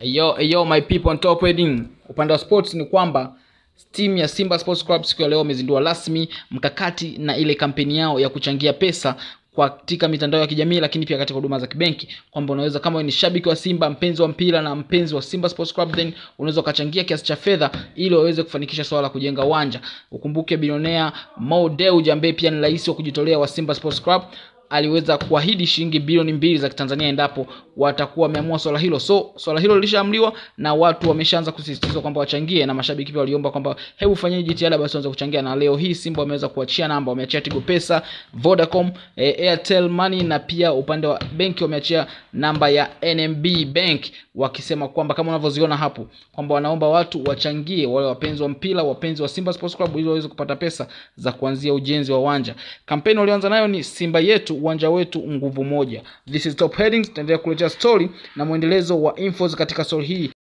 Hey Yo, hey yo, my people on top wedding. Upande wa sports ni kwamba timu ya Simba Sports Club siku ya leo wamezindua rasmi mkakati na ile kampeni yao ya kuchangia pesa katika mitandao ya kijamii lakini pia katika huduma za kibenki kwamba unaweza kama ni shabiki wa Simba, mpenzi wa mpira na mpenzi wa Simba Sports Club, then unaweza ukachangia kiasi cha fedha ili waweze kufanikisha swala la kujenga uwanja. Ukumbuke bilionea Mo Dewji ambaye pia ni rais wa kujitolea wa Simba Sports Club aliweza kuahidi shilingi bilioni mbili za Kitanzania endapo watakuwa wameamua swala hilo. So swala hilo lilishaamliwa na watu wameshaanza kusisitizwa kwamba wachangie, na mashabiki pia waliomba kwamba hebu fanyeni jitihada basi waweze kuchangia, na leo hii Simba wameweza kuachia namba, wameachia Tigo Pesa, Vodacom, e, Airtel Money na pia upande wa benki wameachia namba ya NMB Bank wakisema kwamba kama unavyoziona hapo kwamba wanaomba watu wachangie, wale wapenzi wa mpira, wapenzi wa Simba Sports Club ili waweze kupata pesa za kuanzia ujenzi wa uwanja. Kampeni walioanza nayo ni Simba yetu uwanja wetu nguvu moja. This is Top Headings, tutaendelea kuletea story na mwendelezo wa infos katika story hii.